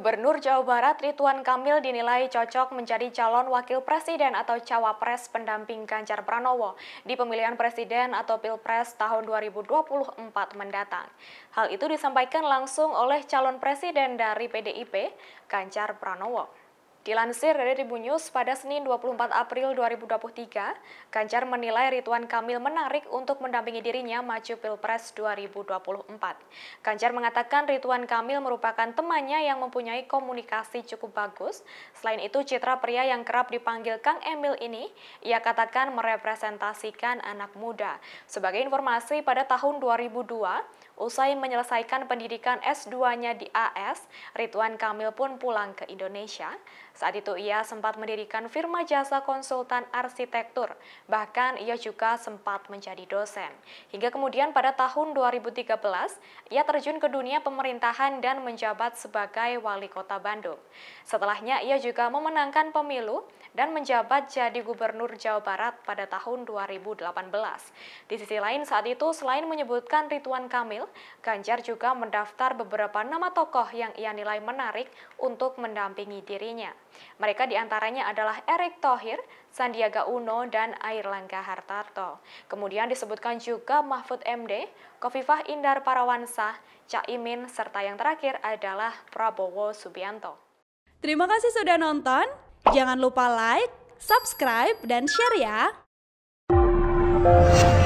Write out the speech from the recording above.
Gubernur Jawa Barat Ridwan Kamil dinilai cocok menjadi calon wakil presiden atau cawapres pendamping Ganjar Pranowo di pemilihan presiden atau Pilpres tahun 2024 mendatang. Hal itu disampaikan langsung oleh calon presiden dari PDIP, Ganjar Pranowo. Dilansir dari Tribun News pada Senin 24 April 2023, Ganjar menilai Ridwan Kamil menarik untuk mendampingi dirinya maju Pilpres 2024. Ganjar mengatakan Ridwan Kamil merupakan temannya yang mempunyai komunikasi cukup bagus. Selain itu, citra pria yang kerap dipanggil Kang Emil ini, ia katakan merepresentasikan anak muda. Sebagai informasi, pada tahun 2002, usai menyelesaikan pendidikan S2-nya di AS, Ridwan Kamil pun pulang ke Indonesia. Saat itu ia sempat mendirikan firma jasa konsultan arsitektur, bahkan ia juga sempat menjadi dosen. Hingga kemudian pada tahun 2013, ia terjun ke dunia pemerintahan dan menjabat sebagai wali kota Bandung. Setelahnya ia juga memenangkan pemilu dan menjabat jadi gubernur Jawa Barat pada tahun 2018. Di sisi lain saat itu selain menyebutkan Rituan Kamil, Ganjar juga mendaftar beberapa nama tokoh yang ia nilai menarik untuk mendampingi dirinya. Mereka diantaranya adalah Erick Thohir, Sandiaga Uno, dan Langga Hartarto. Kemudian disebutkan juga Mahfud MD, Kofifah Indar Parawansa, Cak Imin serta yang terakhir adalah Prabowo Subianto. Terima kasih sudah nonton. Jangan lupa like, subscribe, dan share ya.